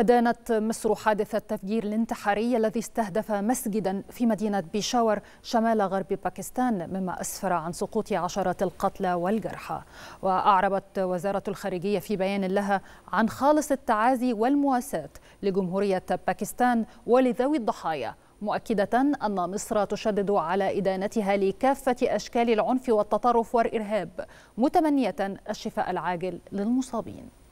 أدانت مصر حادث التفجير الانتحاري الذي استهدف مسجدا في مدينة بيشاور شمال غرب باكستان مما أسفر عن سقوط عشرات القتلى والجرحى وأعربت وزارة الخارجية في بيان لها عن خالص التعازي والمواساة لجمهورية باكستان ولذوي الضحايا مؤكدة أن مصر تشدد على إدانتها لكافة أشكال العنف والتطرف والإرهاب متمنية الشفاء العاجل للمصابين